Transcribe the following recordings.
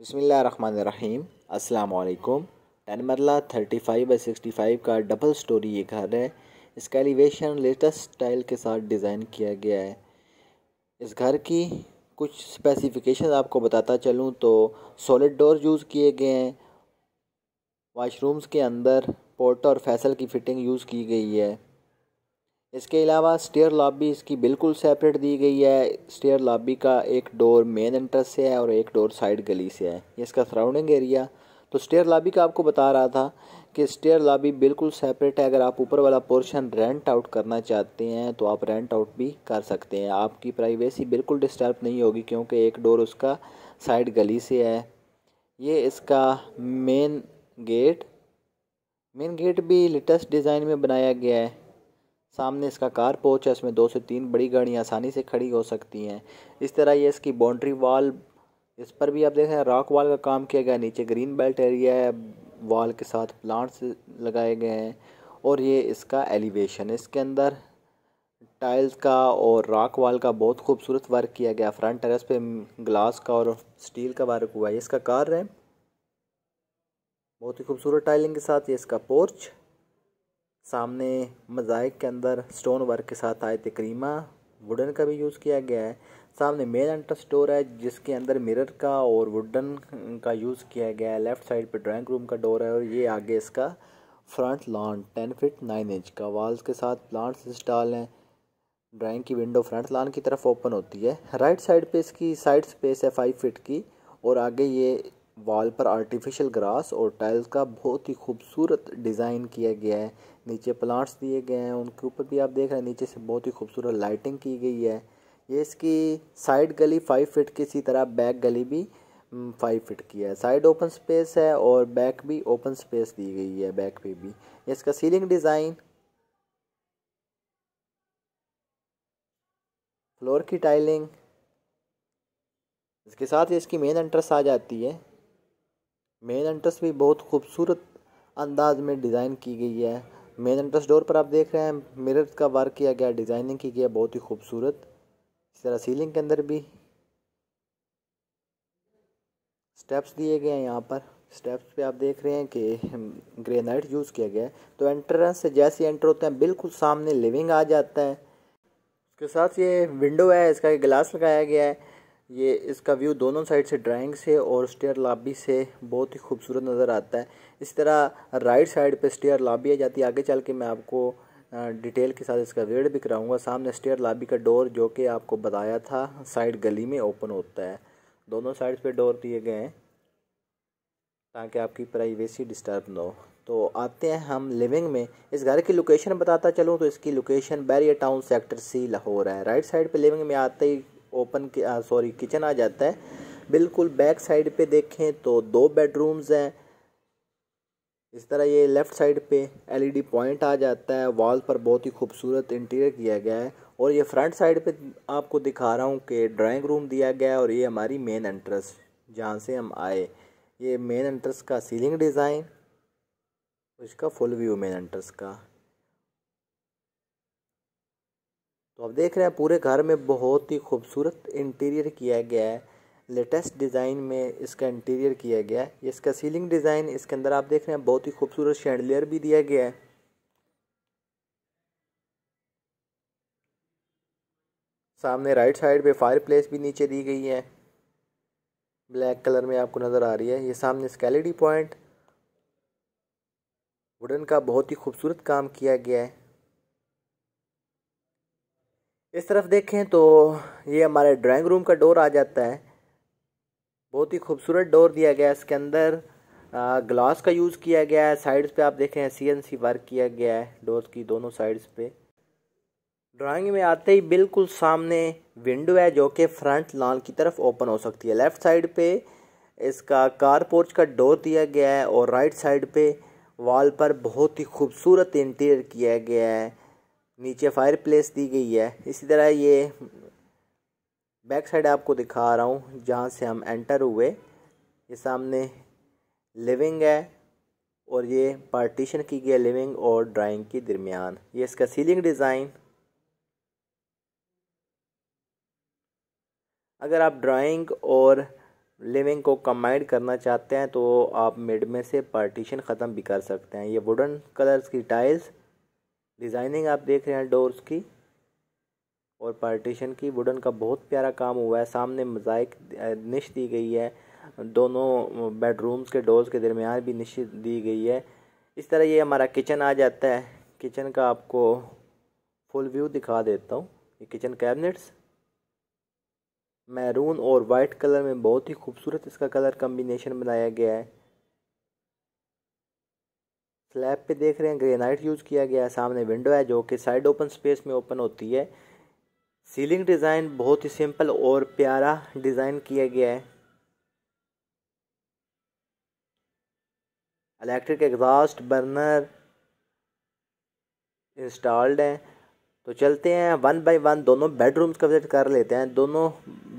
बसमीम् अल्लाम टन मरला thirty five by sixty five का डबल स्टोरी ये घर है इसका एलिवेशन लेटेस्ट स्टाइल के साथ डिज़ाइन किया गया है इस घर की कुछ स्पेसिफिकेशन आपको बताता चलूँ तो सॉलिड डोर यूज़ किए गए हैं वाशरूम्स के अंदर पोर्ट और फैसल की फ़िटिंग यूज़ की गई है इसके अलावा स्टेयर लॉबी इसकी बिल्कुल सेपरेट दी गई है स्टेयर लॉबी का एक डोर मेन एंट्रेंस से है और एक डोर साइड गली से है ये इसका सराउंडिंग एरिया तो स्टेयर लॉबी का आपको बता रहा था कि स्टेयर लॉबी बिल्कुल सेपरेट है अगर आप ऊपर वाला पोर्शन रेंट आउट करना चाहते हैं तो आप रेंट आउट भी कर सकते हैं आपकी प्राइवेसी बिल्कुल डिस्टर्ब नहीं होगी क्योंकि एक डोर उसका साइड गली से है ये इसका मेन गेट मेन गेट भी लेटेस्ट डिज़ाइन में बनाया गया है सामने इसका कार पोच है इसमें दो से तीन बड़ी गाड़ियाँ आसानी से खड़ी हो सकती हैं इस तरह ये इसकी बाउंड्री वाल इस पर भी आप देख रहे हैं रॉक वाल का काम किया गया नीचे ग्रीन बेल्ट एरिया है वाल के साथ प्लांट्स लगाए गए हैं और ये इसका एलिवेशन है इसके अंदर टाइल्स का और रॉक वाल का बहुत खूबसूरत वर्क किया गया फ्रंट टेरेस पे ग्लास का और स्टील का वर्क हुआ है इसका कार है बहुत ही खूबसूरत टाइलिंग के साथ ये इसका पोर्च सामने मजाइक के अंदर स्टोन वर्क के साथ आए थे करीमा वुडन का भी यूज़ किया गया है सामने मेन एंट्रेंस डोर है जिसके अंदर मिरर का और वुडन का यूज़ किया गया है लेफ्ट साइड पे ड्राइंग रूम का डोर है और ये आगे इसका front lawn ten feet nine inch का वॉल्स के साथ प्लांट्स इंस्टॉल हैं ड्राइंग की विंडो फ्रंट लॉन की तरफ ओपन होती है राइट साइड पे इसकी साइड स्पेस है फाइव फिट की और आगे ये वॉल पर आर्टिफिशियल ग्रास और टाइल्स का बहुत ही खूबसूरत डिज़ाइन किया गया है नीचे प्लांट्स दिए गए हैं उनके ऊपर भी आप देख रहे हैं नीचे से बहुत ही खूबसूरत लाइटिंग की गई है ये इसकी साइड गली फाइव फिट की इसी तरह बैक गली भी फाइव फिट की है साइड ओपन स्पेस है और बैक भी ओपन स्पेस दी गई है बैक पे भी इसका सीलिंग डिज़ाइन फ्लोर की टाइलिंग इसके साथ ही इसकी मेन एंट्रेंस आ जाती है मेन एंट्रेंस भी बहुत खूबसूरत अंदाज में डिज़ाइन की गई है मेन एंट्रेंस डोर पर आप देख रहे हैं मिरर का वर्क किया गया डिज़ाइनिंग की गई है बहुत ही खूबसूरत इस तरह सीलिंग के अंदर भी स्टेप्स दिए गए हैं यहाँ पर स्टेप्स पे आप देख रहे हैं कि ग्रेनाइट यूज़ किया गया है तो एंट्रेंस से जैसे एंटर होते हैं बिल्कुल सामने लिविंग आ जाता है उसके साथ ये विंडो है इसका ग्लास लगाया गया है ये इसका व्यू दोनों साइड से ड्राइंग से और स्टेयर लाबी से बहुत ही खूबसूरत नज़र आता है इस तरह राइट साइड पे स्टेयर लाबी आ जाती है आगे चल के मैं आपको डिटेल के साथ इसका रेड भी कराऊंगा सामने स्टेयर लाबी का डोर जो कि आपको बताया था साइड गली में ओपन होता है दोनों साइड पे डोर दिए गए हैं ताकि आपकी प्राइवेसी डिस्टर्ब ना हो तो आते हैं हम लिविंग में इस घर की लोकेशन बताता चलूँ तो इसकी location Bahria town sector C Lahore है राइट साइड पे लिविंग में आते ही ओपन सॉरी किचन आ जाता है बिल्कुल बैक साइड पे देखें तो दो बेडरूम्स हैं इस तरह ये लेफ़्ट साइड पे एलईडी पॉइंट आ जाता है वॉल पर बहुत ही खूबसूरत इंटीरियर किया गया है और ये फ्रंट साइड पे आपको दिखा रहा हूँ कि ड्राइंग रूम दिया गया है और ये हमारी मेन एंट्रेंस जहाँ से हम आए ये मेन एंट्रेंस का सीलिंग डिज़ाइन इसका फुल व्यू मेन एंट्रेंस का तो आप देख रहे हैं पूरे घर में बहुत ही खूबसूरत इंटीरियर किया गया है लेटेस्ट डिज़ाइन में इसका इंटीरियर किया गया है इसका सीलिंग डिज़ाइन इसके अंदर आप देख रहे हैं बहुत ही खूबसूरत शैंडलियर भी दिया गया है सामने राइट साइड पे फायर प्लेस भी नीचे दी गई है ब्लैक कलर में आपको नज़र आ रही है ये सामने स्केलेडी पॉइंट वुडन का बहुत ही खूबसूरत काम किया गया है इस तरफ देखें तो ये हमारे ड्राइंग रूम का डोर आ जाता है बहुत ही खूबसूरत डोर दिया गया है इसके अंदर ग्लास का यूज़ किया गया है साइड्स पे आप देखें सी वर्क किया गया है डोर की दोनों साइड्स पे ड्राइंग में आते ही बिल्कुल सामने विंडो है जो कि फ्रंट लॉन की तरफ ओपन हो सकती है लेफ़्ट साइड पे इसका कार पोर्च का डोर दिया गया है और राइट साइड पे वॉल पर बहुत ही खूबसूरत इंटीरियर किया गया है नीचे फायर प्लेस दी गई है इसी तरह ये बैक साइड आपको दिखा रहा हूँ जहाँ से हम एंटर हुए ये सामने लिविंग है और ये पार्टीशन की गई लिविंग और ड्राइंग के दरमियान ये इसका सीलिंग डिज़ाइन अगर आप ड्राइंग और लिविंग को कम्बाइंड करना चाहते हैं तो आप मिड में से पार्टीशन ख़त्म भी कर सकते हैं ये वुडन कलर्स की टाइल्स डिज़ाइनिंग आप देख रहे हैं डोर्स की और पार्टीशन की वुडन का बहुत प्यारा काम हुआ है सामने मजाक निश दी गई है दोनों बेडरूम्स के डोर्स के दरमियान भी निश दी गई है इस तरह ये हमारा किचन आ जाता है किचन का आपको फुल व्यू दिखा देता हूँ ये किचन कैबिनेट्स मैरून और वाइट कलर में बहुत ही खूबसूरत इसका कलर कम्बिनेशन बनाया गया है स्लैब पे देख रहे हैं ग्रेनाइट यूज़ किया गया है सामने विंडो है जो कि साइड ओपन स्पेस में ओपन होती है सीलिंग डिज़ाइन बहुत ही सिंपल और प्यारा डिज़ाइन किया गया है इलेक्ट्रिक एग्जॉस्ट बर्नर इंस्टॉल्ड हैं तो चलते हैं वन बाय वन दोनों बेडरूम्स का विजिट कर लेते हैं दोनों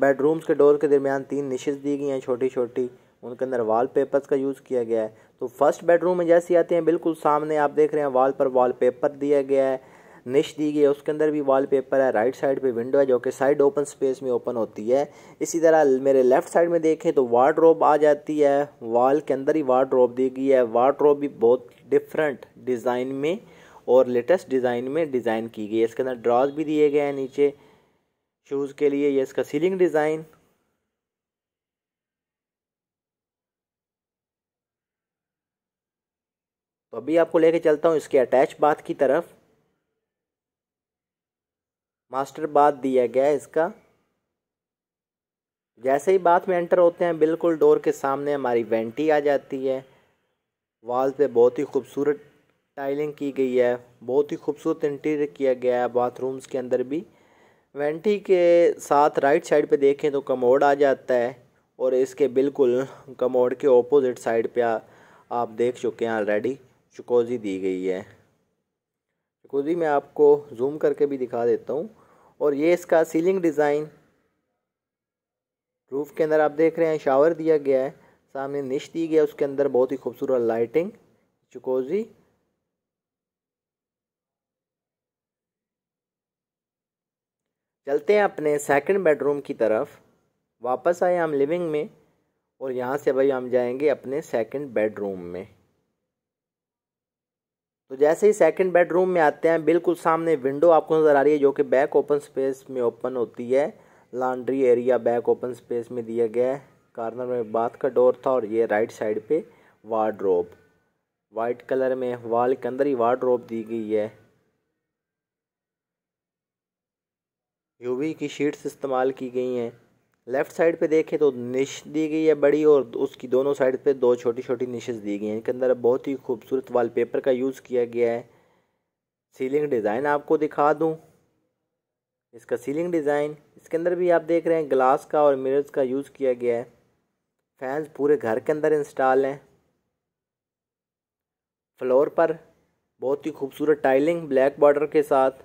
बेडरूम्स के डोर के दरमियान तीन निशेज़ दी गई हैं छोटी छोटी उनके अंदर वाल पेपर्स का यूज़ किया गया है तो फर्स्ट बेडरूम में जैसे आते हैं बिल्कुल सामने आप देख रहे हैं वाल पर वॉल पेपर दिया गया है निश दी गई है उसके अंदर भी वाल पेपर है राइट साइड पे विंडो है जो कि साइड ओपन स्पेस में ओपन होती है इसी तरह मेरे लेफ्ट साइड में देखें तो वार्ड्रोब आ जाती है वॉल के अंदर ही वार्ड्रोब दी गई है वार्ड्रोब भी बहुत डिफरेंट डिज़ाइन में और लेटेस्ट डिज़ाइन में डिज़ाइन की गई है इसके अंदर ड्रॉज भी दिए गए हैं नीचे शूज़ के लिए ये इसका सीलिंग डिज़ाइन तो अभी आपको लेके चलता हूँ इसके अटैच बाथ की तरफ मास्टर बाथ दिया गया है इसका जैसे ही बाथ में एंटर होते हैं बिल्कुल डोर के सामने हमारी वेंटी आ जाती है वॉल पे बहुत ही खूबसूरत टाइलिंग की गई है बहुत ही खूबसूरत इंटीरियर किया गया है बाथरूम्स के अंदर भी वेंटी के साथ राइट साइड पे देखें तो कमोड आ जाता है और इसके बिल्कुल कमोड के ऑपोजिट साइड पे आ, आप देख चुके हैं ऑलरेडी चुकोजी दी गई है चुकोजी मैं आपको जूम करके भी दिखा देता हूँ और ये इसका सीलिंग डिज़ाइन रूफ के अंदर आप देख रहे हैं शावर दिया गया है सामने निश दी गया उसके अंदर बहुत ही खूबसूरत लाइटिंग चुकोजी चलते हैं अपने सेकंड बेडरूम की तरफ वापस आए हम लिविंग में और यहाँ से भाई हम जाएंगे अपने सेकंड बेडरूम में तो जैसे ही सेकंड बेडरूम में आते हैं बिल्कुल सामने विंडो आपको नज़र आ रही है जो कि बैक ओपन स्पेस में ओपन होती है laundry area back open space में दिया गया है कार्नर में बाथ का डोर था और ये राइट साइड पे वार्ड्रोब वाइट कलर में वॉल के अंदर ही वार्ड्रोब दी गई है यूवी की शीट्स इस्तेमाल की गई हैं लेफ़्ट साइड पे देखें तो निश दी गई है बड़ी और उसकी दोनों साइड पे दो छोटी छोटी निशेज़ दी गई हैं इनके अंदर बहुत ही खूबसूरत वॉलपेपर का यूज़ किया गया है सीलिंग डिज़ाइन आपको दिखा दूं इसका सीलिंग डिज़ाइन इसके अंदर भी आप देख रहे हैं ग्लास का और मिरर्स का यूज़ किया गया है फैंस पूरे घर के अंदर इंस्टॉल हैं फ्लोर पर बहुत ही खूबसूरत टाइलिंग ब्लैक बॉर्डर के साथ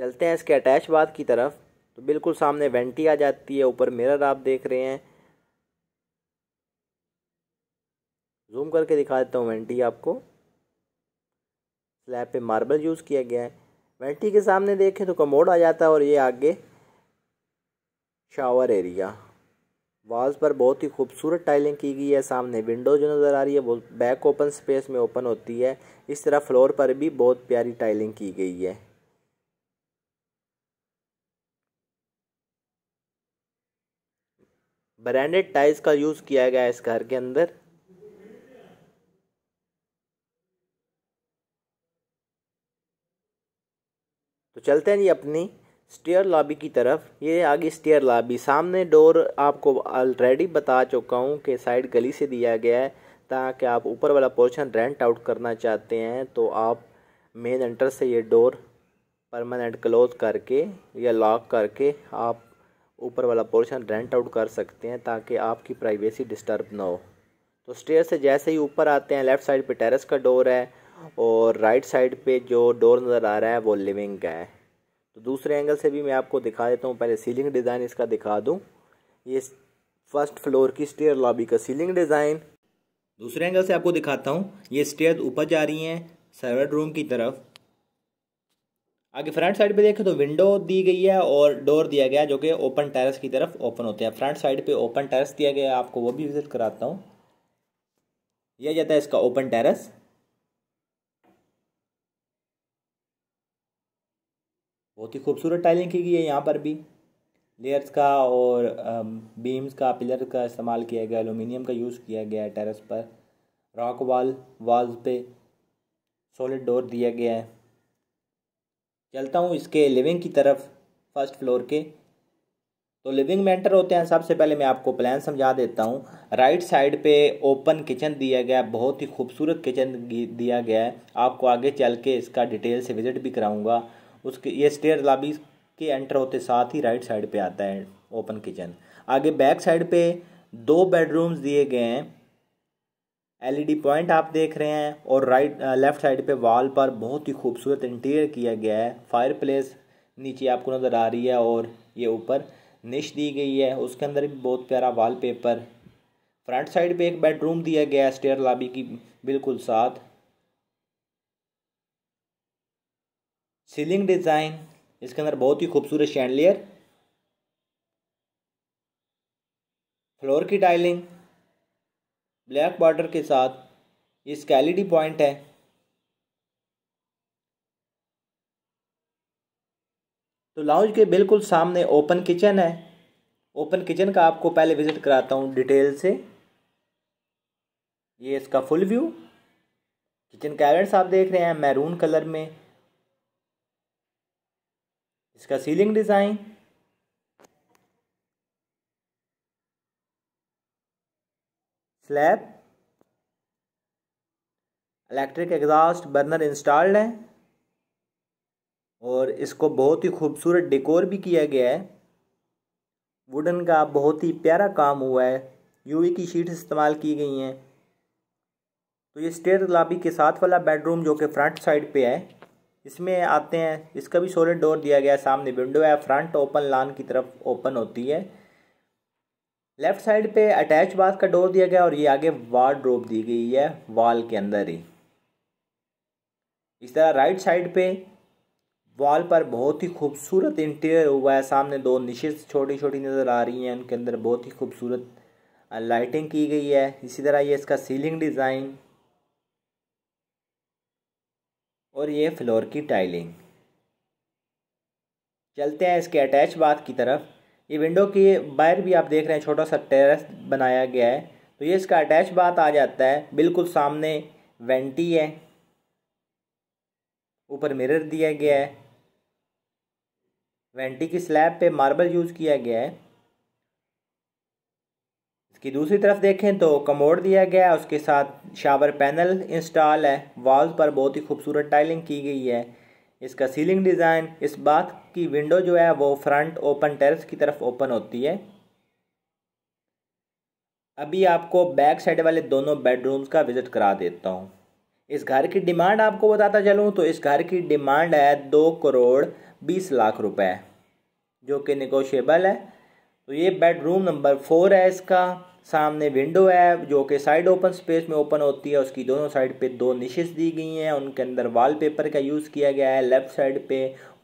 चलते हैं इसके अटैच बाद की तरफ तो बिल्कुल सामने वेंटी आ जाती है ऊपर मिरर आप देख रहे हैं जूम करके दिखा देता हूँ वेंटी आपको स्लैब पे मार्बल यूज़ किया गया है वेंटी के सामने देखें तो कमोड आ जाता है और ये आगे शावर एरिया वॉल्स पर बहुत ही खूबसूरत टाइलिंग की गई है सामने विंडो जो नज़र आ रही है वो बैक ओपन स्पेस में ओपन होती है इस तरह फ्लोर पर भी बहुत प्यारी टाइलिंग की गई है ब्रांडेड टाइल्स का यूज किया गया है इस घर के अंदर तो चलते हैं ये अपनी स्टेयर लॉबी की तरफ ये आगे स्टेयर लॉबी सामने डोर आपको ऑलरेडी बता चुका हूँ कि साइड गली से दिया गया है ताकि आप ऊपर वाला पोर्शन रेंट आउट करना चाहते हैं तो आप मेन एंटर से ये डोर परमानेंट क्लोज करके या लॉक करके आप ऊपर वाला पोर्शन रेंट आउट कर सकते हैं ताकि आपकी प्राइवेसी डिस्टर्ब ना हो तो स्टेयर से जैसे ही ऊपर आते हैं लेफ़्ट साइड पे टेरेस का डोर है और राइट साइड पे जो डोर नज़र आ रहा है वो लिविंग का है तो दूसरे एंगल से भी मैं आपको दिखा देता हूँ पहले सीलिंग डिज़ाइन इसका दिखा दूँ ये फर्स्ट फ्लोर की स्टेयर लॉबी का सीलिंग डिज़ाइन दूसरे एंगल से आपको दिखाता हूँ ये स्टेयर ऊपर जा रही हैं सर्वर रूम की तरफ आगे फ्रंट साइड पे देखें तो विंडो दी गई है और डोर दिया गया जो कि ओपन टेरेस की तरफ ओपन होते हैं फ्रंट साइड पे ओपन टेरेस दिया गया है आपको वो भी विजिट कराता हूँ यह जाता है इसका ओपन टेरेस बहुत ही खूबसूरत टाइलिंग की गई है यहाँ पर भी लेयर्स का और बीम्स का पिलर का इस्तेमाल किया गया एलुमिनियम का यूज़ किया गया है टेरेस पर रॉक वाल वाल्स पे सॉलिड डोर दिया गया है चलता हूँ इसके लिविंग की तरफ फर्स्ट फ्लोर के तो लिविंग में एंटर होते हैं सबसे पहले मैं आपको प्लान समझा देता हूँ राइट साइड पे ओपन किचन दिया गया बहुत ही खूबसूरत किचन दिया गया है आपको आगे चल के इसका डिटेल से विज़िट भी कराऊंगा उसके ये स्टेयर लाबी के एंटर होते साथ ही राइट साइड पे आता है ओपन किचन आगे बैक साइड पे दो बेडरूम्स दिए गए हैं एलईडी पॉइंट आप देख रहे हैं और राइट लेफ्ट साइड पे वॉल पर बहुत ही खूबसूरत इंटीरियर किया गया है फायर प्लेस नीचे आपको नज़र आ रही है और ये ऊपर निश दी गई है उसके अंदर भी बहुत प्यारा वाल पेपर फ्रंट साइड पे एक बेडरूम दिया गया है स्टेयर लाबी की बिल्कुल साथ सीलिंग डिज़ाइन इसके अंदर बहुत ही खूबसूरत शैंडलियर फ्लोर की टाइलिंग ब्लैक बॉर्डर के साथ ये स्कैलिडी पॉइंट है तो लाउंज के बिल्कुल सामने ओपन किचन है ओपन किचन का आपको पहले विज़िट कराता हूँ डिटेल से ये इसका फुल व्यू किचन कैबिनेट्स आप देख रहे हैं मैरून कलर में इसका ceiling design slab electric exhaust burner installed है और इसको बहुत ही खूबसूरत डेकोर भी किया गया है वुडन का बहुत ही प्यारा काम हुआ है यूवी की शीट इस्तेमाल की गई हैं तो ये स्टेयर लाबी के साथ वाला बेडरूम जो कि फ्रंट साइड पे है इसमें आते हैं इसका भी सोलिड डोर दिया गया है सामने विंडो है फ्रंट ओपन लान की तरफ ओपन होती है लेफ्ट साइड पे अटैच बाथ का डोर दिया गया और ये आगे वार्ड्रोब दी गई है वॉल के अंदर ही इस तरह राइट साइड पे वॉल पर बहुत ही खूबसूरत इंटीरियर हुआ है सामने दो निशेज छोटी छोटी नज़र आ रही हैं उनके अंदर बहुत ही खूबसूरत लाइटिंग की गई है इसी तरह ये इसका सीलिंग डिज़ाइन और ये फ्लोर की टाइलिंग चलते हैं इसके अटैच बाथ की तरफ ये विंडो के बाहर भी आप देख रहे हैं छोटा सा टेरेस बनाया गया है तो ये इसका अटैच बात आ जाता है बिल्कुल सामने वेंटी है ऊपर मिरर दिया गया है वेंटी की स्लैब पे मार्बल यूज़ किया गया है इसकी दूसरी तरफ देखें तो कमोड दिया गया है उसके साथ शावर पैनल इंस्टॉल है वॉल्स पर बहुत ही खूबसूरत टाइलिंग की गई है इसका सीलिंग डिज़ाइन इस बात की विंडो जो है वो फ्रंट ओपन टेरेस की तरफ ओपन होती है अभी आपको बैक साइड वाले दोनों बेडरूम्स का विज़िट करा देता हूँ इस घर की डिमांड आपको बताता चलूँ तो इस घर की डिमांड है दो करोड़ बीस लाख रुपए जो कि निगोशियबल है तो ये बेडरूम नंबर फोर है इसका सामने विंडो है जो कि साइड ओपन स्पेस में ओपन होती है उसकी दोनों साइड पे दो निशेस दी गई हैं उनके अंदर वॉलपेपर का यूज़ किया गया है लेफ़्ट साइड पे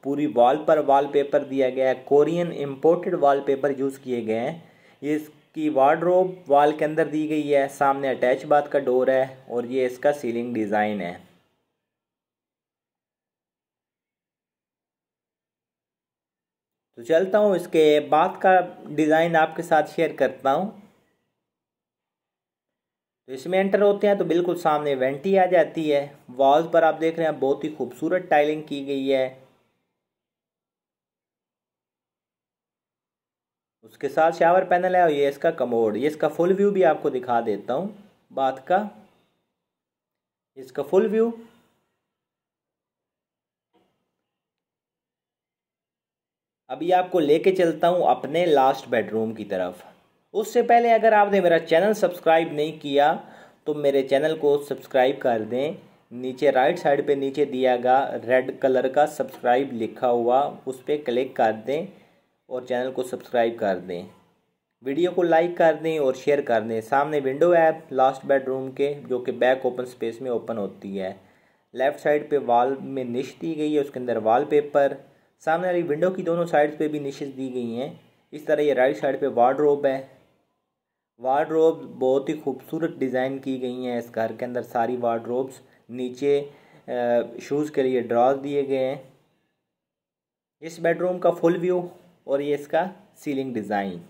पूरी वॉल पर वॉलपेपर दिया गया है कोरियन इम्पोर्टेड वॉलपेपर यूज़ किए गए हैं ये इसकी वार्ड्रोब वॉल के अंदर दी गई है सामने अटैच बात का डोर है और ये इसका सीलिंग डिज़ाइन है तो चलता हूँ इसके बात का डिज़ाइन आपके साथ शेयर करता हूँ तो इसमें एंटर होते हैं तो बिल्कुल सामने वेंटी आ जाती है वॉल्स पर आप देख रहे हैं बहुत ही खूबसूरत टाइलिंग की गई है उसके साथ शावर पैनल है और ये इसका कमोड ये इसका फुल व्यू भी आपको दिखा देता हूँ बात का इसका फुल व्यू अभी आपको लेके चलता हूँ अपने लास्ट बेडरूम की तरफ उससे पहले अगर आपने मेरा चैनल सब्सक्राइब नहीं किया तो मेरे चैनल को सब्सक्राइब कर दें नीचे राइट साइड पे नीचे दिया गया रेड कलर का सब्सक्राइब लिखा हुआ उस पर क्लिक कर दें और चैनल को सब्सक्राइब कर दें वीडियो को लाइक कर दें और शेयर कर दें सामने विंडो ऐप लास्ट बेडरूम के जो कि बैक ओपन स्पेस में ओपन होती है लेफ़्ट साइड पे वॉल में निश दी गई है उसके अंदर वाल पेपर सामने वाली विंडो की दोनों साइड्स पे भी निशेज दी गई हैं इस तरह ये राइट साइड पे वार्ड्रोब है वार्ड्रोब्स बहुत ही खूबसूरत डिज़ाइन की गई हैं इस घर के अंदर सारी वार्ड्रोब्स नीचे शूज़ के लिए ड्रॉज दिए गए हैं इस बेडरूम का फुल व्यू और ये इसका सीलिंग डिज़ाइन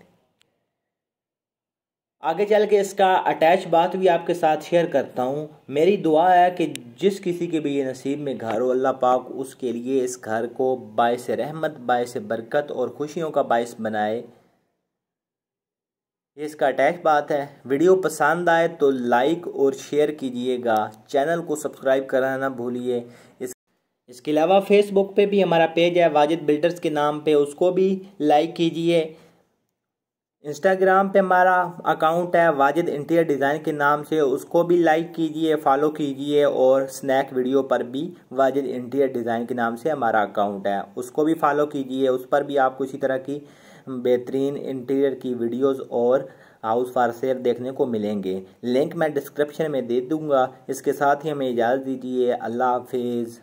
आगे चल के इसका अटैच बात भी आपके साथ शेयर करता हूँ मेरी दुआ है कि जिस किसी के भी ये नसीब में घर हो अल्लाह पाक उसके लिए इस घर को बायस रहमत बायस बरकत और खुशियों का बायस बनाए ये इसका टैक्स बात है वीडियो पसंद आए तो लाइक और शेयर कीजिएगा चैनल को सब्सक्राइब करना ना भूलिए इस इसके अलावा फेसबुक पे भी हमारा पेज है वाजिद बिल्डर्स के नाम पे उसको भी लाइक कीजिए इंस्टाग्राम पे हमारा अकाउंट है वाजिद इंटीरियर डिज़ाइन के नाम से उसको भी लाइक कीजिए फॉलो कीजिए और स्नैक वीडियो पर भी वाजिद इंटीरियर डिज़ाइन के नाम से हमारा अकाउंट है उसको भी फॉलो कीजिए उस पर भी आपको इसी तरह की बेहतरीन इंटीरियर की वीडियोस और हाउस फार सेल देखने को मिलेंगे लिंक मैं डिस्क्रिप्शन में दे दूंगा इसके साथ ही हमें इजाज़त दीजिए अल्लाह हाफिज़